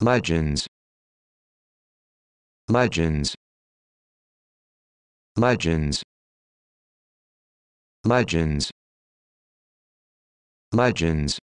Legends Legends Legends Legends Legends